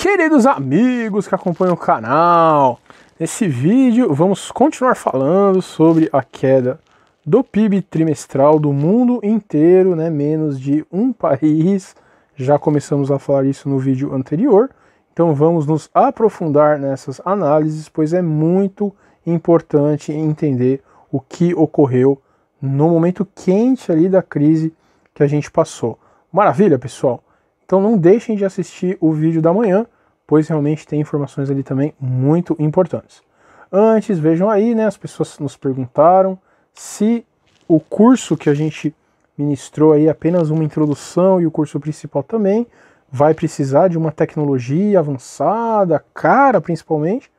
queridos amigos que acompanham o canal. Nesse vídeo vamos continuar falando sobre a queda do PIB trimestral do mundo inteiro, né, menos de um país. Já começamos a falar isso no vídeo anterior, então vamos nos aprofundar nessas análises, pois é muito importante entender o que ocorreu no momento quente ali da crise que a gente passou. Maravilha, pessoal. Então não deixem de assistir o vídeo da manhã, pois realmente tem informações ali também muito importantes. Antes, vejam aí, né, as pessoas nos perguntaram se o curso que a gente ministrou aí apenas uma introdução e o curso principal também vai precisar de uma tecnologia avançada, cara principalmente.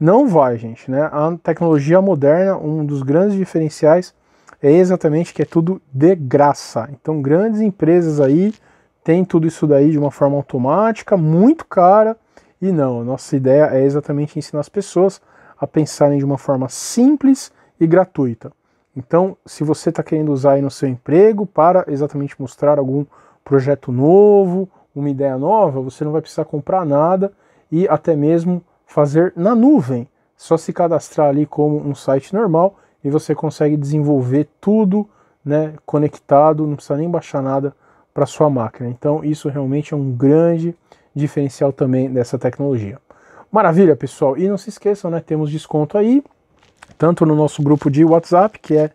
Não vai, gente, né? A tecnologia moderna, um dos grandes diferenciais é exatamente que é tudo de graça. Então, grandes empresas aí tem tudo isso daí de uma forma automática, muito cara. E não, nossa ideia é exatamente ensinar as pessoas a pensarem de uma forma simples e gratuita. Então, se você está querendo usar aí no seu emprego para exatamente mostrar algum projeto novo, uma ideia nova, você não vai precisar comprar nada e até mesmo fazer na nuvem. Só se cadastrar ali como um site normal e você consegue desenvolver tudo né, conectado, não precisa nem baixar nada para sua máquina. Então, isso realmente é um grande diferencial também dessa tecnologia. Maravilha, pessoal. E não se esqueçam, né, temos desconto aí, tanto no nosso grupo de WhatsApp, que é,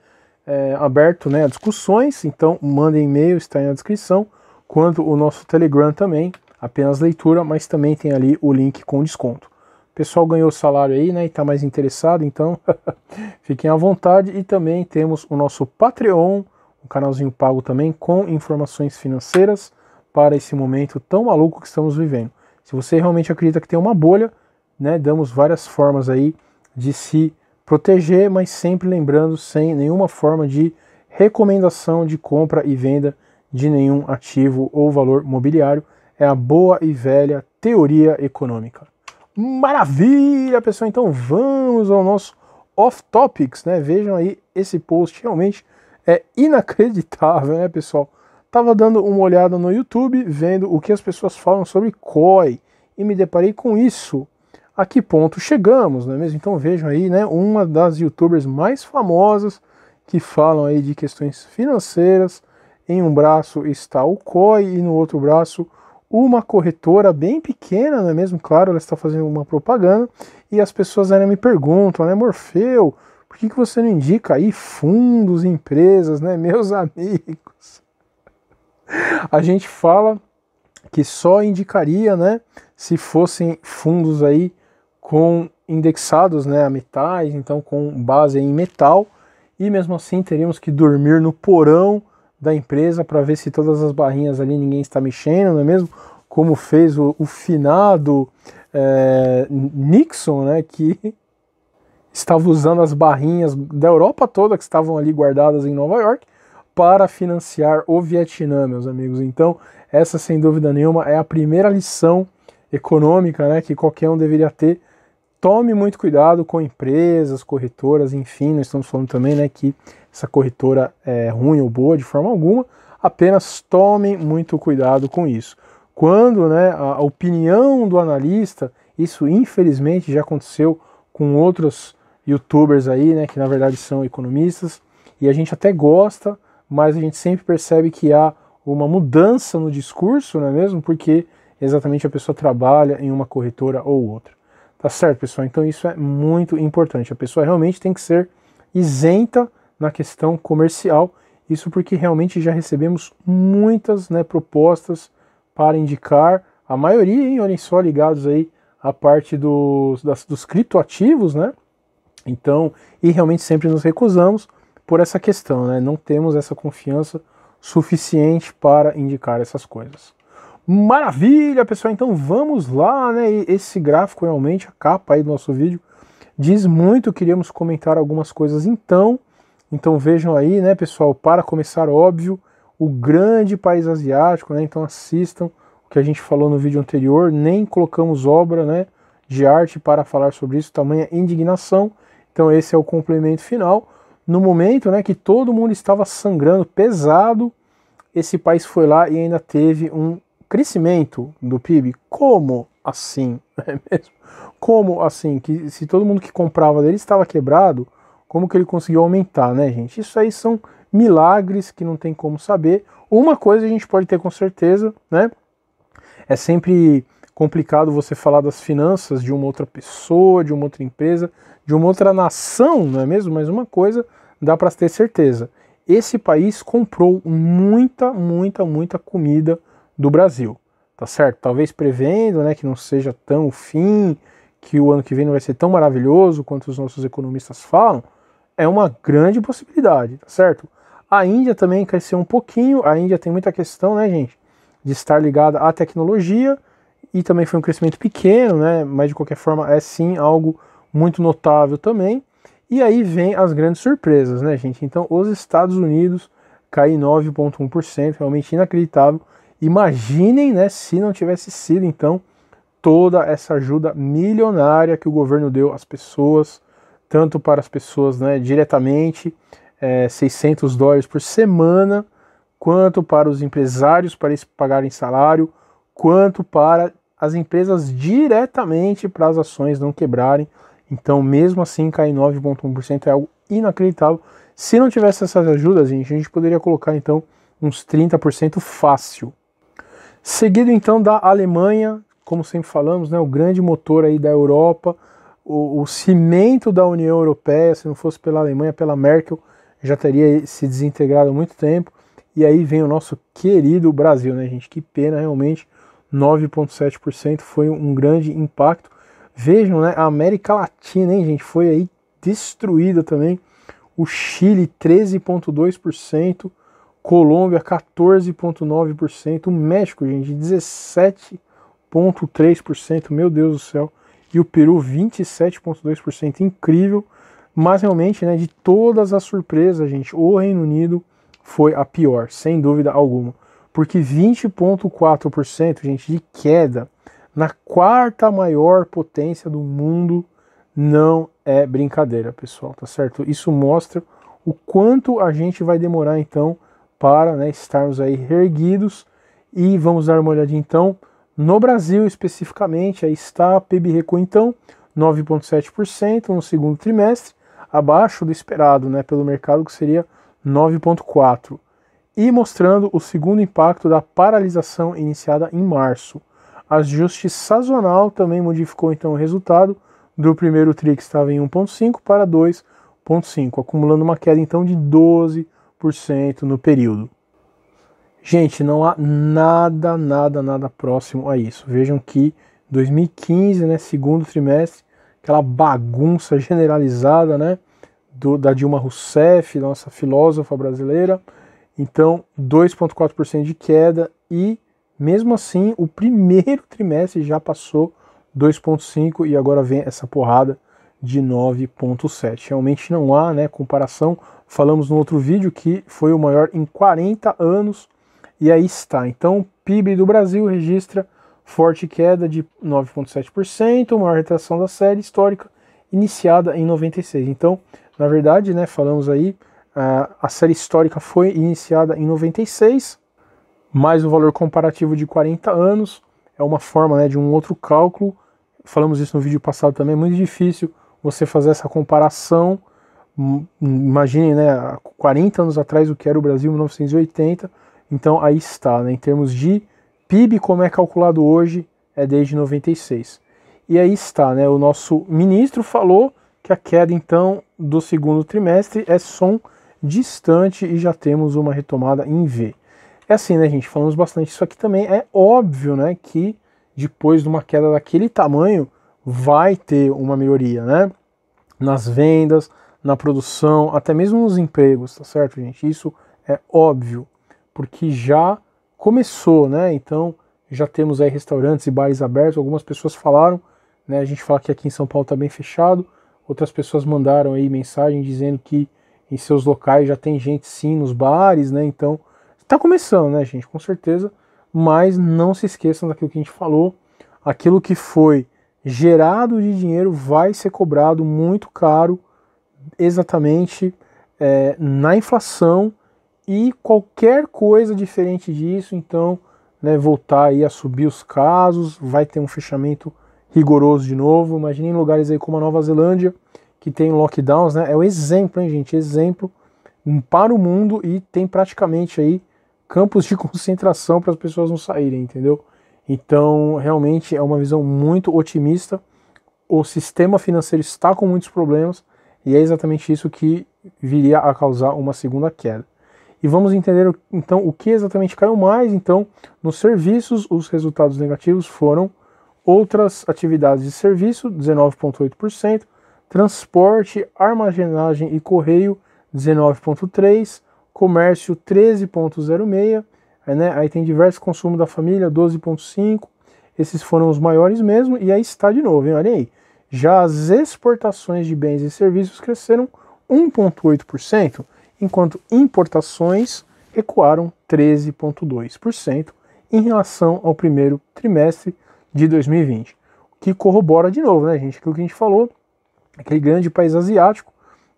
é aberto né, a discussões, então mandem e-mail, está aí na descrição, quanto o nosso Telegram também, apenas leitura, mas também tem ali o link com desconto. O pessoal ganhou o salário aí, né, e está mais interessado, então fiquem à vontade. E também temos o nosso Patreon, um canalzinho pago também com informações financeiras para esse momento tão maluco que estamos vivendo. Se você realmente acredita que tem uma bolha, né, damos várias formas aí de se proteger, mas sempre lembrando sem nenhuma forma de recomendação de compra e venda de nenhum ativo ou valor mobiliário. É a boa e velha teoria econômica. Maravilha, pessoal! Então vamos ao nosso off topics, né? Vejam aí esse post realmente é inacreditável, né, pessoal? Tava dando uma olhada no YouTube, vendo o que as pessoas falam sobre COI e me deparei com isso. A que ponto chegamos, não é mesmo? Então vejam aí, né, uma das youtubers mais famosas que falam aí de questões financeiras. Em um braço está o COI e no outro braço uma corretora bem pequena, não é mesmo? Claro, ela está fazendo uma propaganda e as pessoas ainda me perguntam, né, Morfeu, por que, que você não indica aí fundos, empresas, né, meus amigos? A gente fala que só indicaria, né, se fossem fundos aí com indexados, né, a metais, então com base em metal, e mesmo assim teríamos que dormir no porão da empresa para ver se todas as barrinhas ali ninguém está mexendo, não é mesmo? Como fez o, o finado é, Nixon, né, que estava usando as barrinhas da Europa toda que estavam ali guardadas em Nova York para financiar o Vietnã, meus amigos. Então, essa sem dúvida nenhuma é a primeira lição econômica, né, que qualquer um deveria ter. Tome muito cuidado com empresas, corretoras, enfim, nós estamos falando também, né, que essa corretora é ruim ou boa de forma alguma. Apenas tomem muito cuidado com isso. Quando, né, a opinião do analista, isso infelizmente já aconteceu com outros youtubers aí, né, que na verdade são economistas, e a gente até gosta, mas a gente sempre percebe que há uma mudança no discurso, não é mesmo? Porque exatamente a pessoa trabalha em uma corretora ou outra. Tá certo, pessoal? Então isso é muito importante. A pessoa realmente tem que ser isenta na questão comercial. Isso porque realmente já recebemos muitas né, propostas para indicar, a maioria, hein, olhem só, ligados aí à parte dos, das, dos criptoativos, né? Então, e realmente sempre nos recusamos por essa questão, né? Não temos essa confiança suficiente para indicar essas coisas. Maravilha, pessoal! Então vamos lá, né? esse gráfico realmente, a capa aí do nosso vídeo, diz muito, queríamos comentar algumas coisas então. Então vejam aí, né, pessoal, para começar, óbvio, o grande país asiático, né? Então assistam o que a gente falou no vídeo anterior, nem colocamos obra, né, de arte para falar sobre isso, tamanha indignação. Então esse é o complemento final. No momento né, que todo mundo estava sangrando pesado, esse país foi lá e ainda teve um crescimento do PIB. Como assim? É mesmo? Como assim? Que se todo mundo que comprava dele estava quebrado, como que ele conseguiu aumentar, né, gente? Isso aí são milagres que não tem como saber. Uma coisa a gente pode ter com certeza, né? É sempre complicado você falar das finanças de uma outra pessoa, de uma outra empresa, de uma outra nação, não é mesmo? Mas uma coisa dá para ter certeza: esse país comprou muita, muita, muita comida do Brasil, tá certo? Talvez prevendo, né, que não seja tão o fim, que o ano que vem não vai ser tão maravilhoso quanto os nossos economistas falam, é uma grande possibilidade, tá certo? A Índia também cresceu um pouquinho, a Índia tem muita questão, né, gente, de estar ligada à tecnologia, e também foi um crescimento pequeno, né? Mas de qualquer forma é sim algo muito notável também. E aí vem as grandes surpresas, né, gente? Então, os Estados Unidos caem 9,1%, realmente inacreditável. Imaginem, né, se não tivesse sido então toda essa ajuda milionária que o governo deu às pessoas, tanto para as pessoas, né, diretamente, é, eh, 600 dólares por semana, quanto para os empresários para eles pagarem salário, quanto para as empresas diretamente para as ações não quebrarem. Então, mesmo assim, cair 9,1% é algo inacreditável. Se não tivesse essas ajudas, gente, a gente poderia colocar então uns 30% fácil. Seguido então da Alemanha, como sempre falamos, né, o grande motor aí da Europa, o, o cimento da União Europeia, se não fosse pela Alemanha, pela Merkel, já teria se desintegrado há muito tempo. E aí vem o nosso querido Brasil, né, gente? Que pena realmente 9,7% foi um grande impacto. Vejam, né, a América Latina, hein, gente, foi aí destruída também. O Chile, 13,2%. Colômbia, 14,9%. O México, gente, 17,3%. Meu Deus do céu. E o Peru, 27,2%. Incrível. Mas realmente, né, de todas as surpresas, gente, o Reino Unido foi a pior, sem dúvida alguma porque 20,4% gente de queda na quarta maior potência do mundo não é brincadeira, pessoal, tá certo? Isso mostra o quanto a gente vai demorar então para né, estarmos aí reerguidos e vamos dar uma olhadinha então no Brasil especificamente, aí está a PIB recua então 9,7% no segundo trimestre, abaixo do esperado né, pelo mercado que seria 9,4% e mostrando o segundo impacto da paralisação iniciada em março. Ajuste sazonal também modificou então o resultado do primeiro TRI que estava em 1,5 para 2,5, acumulando uma queda então de 12% no período. Gente, não há nada, nada, nada próximo a isso. Vejam que 2015, né, segundo trimestre, aquela bagunça generalizada, né, do, da Dilma Rousseff, nossa filósofa brasileira, então, 2,4% de queda e, mesmo assim, o primeiro trimestre já passou 2,5% e agora vem essa porrada de 9,7%. Realmente não há né, comparação. Falamos no outro vídeo que foi o maior em 40 anos e aí está. Então, o PIB do Brasil registra forte queda de 9,7%, maior retração da série histórica iniciada em 96. Então, na verdade, né, falamos aí Uh, a série histórica foi iniciada em 96, mais o valor comparativo de 40 anos, é uma forma né, de um outro cálculo. Falamos isso no vídeo passado também, é muito difícil você fazer essa comparação. Hum, Imagine, né, 40 anos atrás o que era o Brasil em 1980. Então aí está, né, em termos de PIB, como é calculado hoje, é desde 96. E aí está, né, o nosso ministro falou que a queda então do segundo trimestre é som distante e já temos uma retomada em V. É assim, né, gente? Falamos bastante isso aqui também. É óbvio, né, que depois de uma queda daquele tamanho, vai ter uma melhoria, né? Nas vendas, na produção, até mesmo nos empregos, tá certo, gente? Isso é óbvio, porque já começou, né? Então, já temos aí restaurantes e bares abertos. Algumas pessoas falaram, né? A gente fala que aqui em São Paulo tá bem fechado. Outras pessoas mandaram aí mensagem dizendo que em seus locais já tem gente sim nos bares, né? Então, está começando, né, gente? Com certeza. Mas não se esqueçam daquilo que a gente falou. Aquilo que foi gerado de dinheiro vai ser cobrado muito caro, exatamente é, na inflação e qualquer coisa diferente disso. Então, né, voltar aí a subir os casos, vai ter um fechamento rigoroso de novo. Imagine em lugares aí como a Nova Zelândia, que tem lockdowns, né? É o exemplo, hein, gente? Exemplo para o mundo e tem praticamente aí campos de concentração para as pessoas não saírem, entendeu? Então, realmente é uma visão muito otimista. O sistema financeiro está com muitos problemas e é exatamente isso que viria a causar uma segunda queda. E vamos entender então o que exatamente caiu mais. Então, nos serviços, os resultados negativos foram outras atividades de serviço, 19,8%, transporte, armazenagem e correio 19.3, comércio 13.06, aí, né, aí tem diversos consumo da família 12.5, esses foram os maiores mesmo, e aí está de novo, hein, olha aí, já as exportações de bens e serviços cresceram 1,8%, enquanto importações recuaram 13,2% em relação ao primeiro trimestre de 2020, que corrobora de novo, né, gente, o que a gente falou aquele grande país asiático,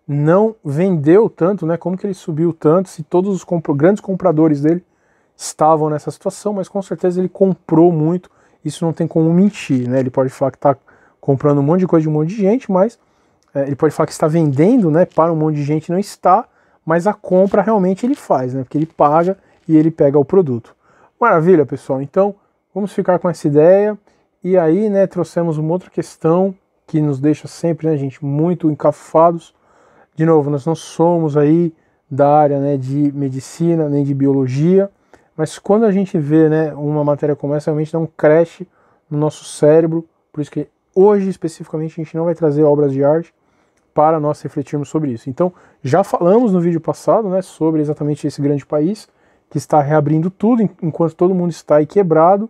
não vendeu tanto, né? Como que ele subiu tanto se todos os comp grandes compradores dele estavam nessa situação, mas com certeza ele comprou muito. Isso não tem como mentir, né? Ele pode falar que está comprando um monte de coisa de um monte de gente, mas é, ele pode falar que está vendendo, né? Para um monte de gente não está, mas a compra realmente ele faz, né? Porque ele paga e ele pega o produto. Maravilha, pessoal. Então vamos ficar com essa ideia. E aí, né? Trouxemos uma outra questão que nos deixa sempre, né, gente, muito encafados. De novo, nós não somos aí da área né, de medicina nem de biologia, mas quando a gente vê né, uma matéria como essa, realmente dá um crash no nosso cérebro. Por isso que hoje, especificamente, a gente não vai trazer obras de arte para nós refletirmos sobre isso. Então, já falamos no vídeo passado né, sobre exatamente esse grande país que está reabrindo tudo enquanto todo mundo está aí quebrado.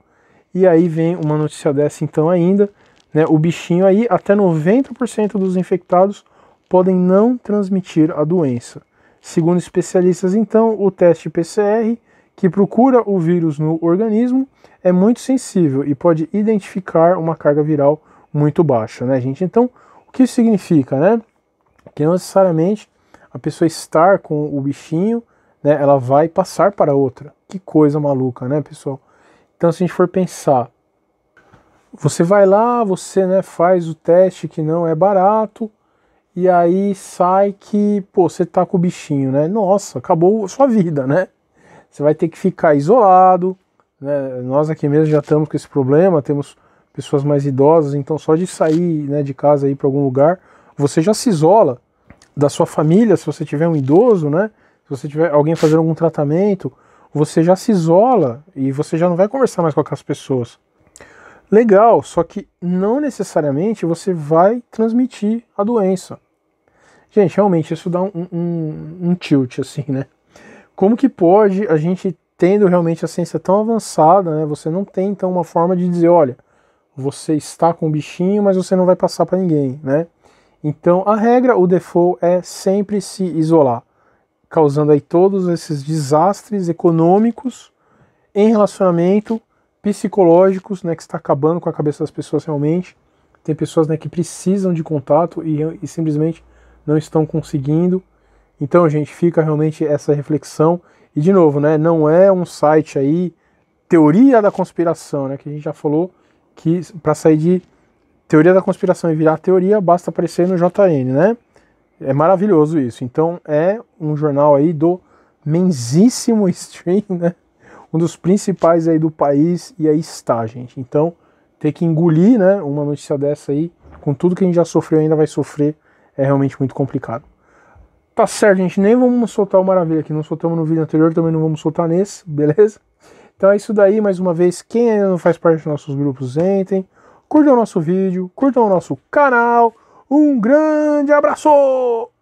E aí vem uma notícia dessa, então, ainda né, o bichinho aí, até 90% dos infectados podem não transmitir a doença. Segundo especialistas, então, o teste PCR, que procura o vírus no organismo, é muito sensível e pode identificar uma carga viral muito baixa, né, gente? Então, o que isso significa, né? Que não necessariamente a pessoa estar com o bichinho, né, ela vai passar para outra. Que coisa maluca, né, pessoal? Então, se a gente for pensar você vai lá, você né, faz o teste que não é barato, e aí sai que, pô, você tá com o bichinho, né? Nossa, acabou a sua vida, né? Você vai ter que ficar isolado, né? Nós aqui mesmo já estamos com esse problema, temos pessoas mais idosas, então só de sair né, de casa aí para algum lugar, você já se isola da sua família, se você tiver um idoso, né? Se você tiver alguém fazendo algum tratamento, você já se isola e você já não vai conversar mais com aquelas pessoas. Legal, só que não necessariamente você vai transmitir a doença. Gente, realmente isso dá um, um, um tilt, assim, né? Como que pode a gente, tendo realmente a ciência tão avançada, né? Você não tem então uma forma de dizer, olha, você está com o bichinho, mas você não vai passar para ninguém, né? Então, a regra, o default é sempre se isolar, causando aí todos esses desastres econômicos em relacionamento psicológicos, né, que está acabando com a cabeça das pessoas realmente. Tem pessoas né, que precisam de contato e, e simplesmente não estão conseguindo. Então, gente, fica realmente essa reflexão. E de novo, né, não é um site aí teoria da conspiração, né, que a gente já falou que para sair de teoria da conspiração e virar teoria, basta aparecer no JN, né? É maravilhoso isso. Então, é um jornal aí do mensíssimo stream, né? um dos principais aí do país e aí está, gente. Então, ter que engolir, né, uma notícia dessa aí, com tudo que a gente já sofreu ainda vai sofrer, é realmente muito complicado. Tá certo, gente, nem vamos soltar o Maravilha aqui. não soltamos no vídeo anterior, também não vamos soltar nesse, beleza? Então é isso daí, mais uma vez, quem ainda não faz parte dos nossos grupos, entrem, curtam o nosso vídeo, curtam o nosso canal, um grande abraço!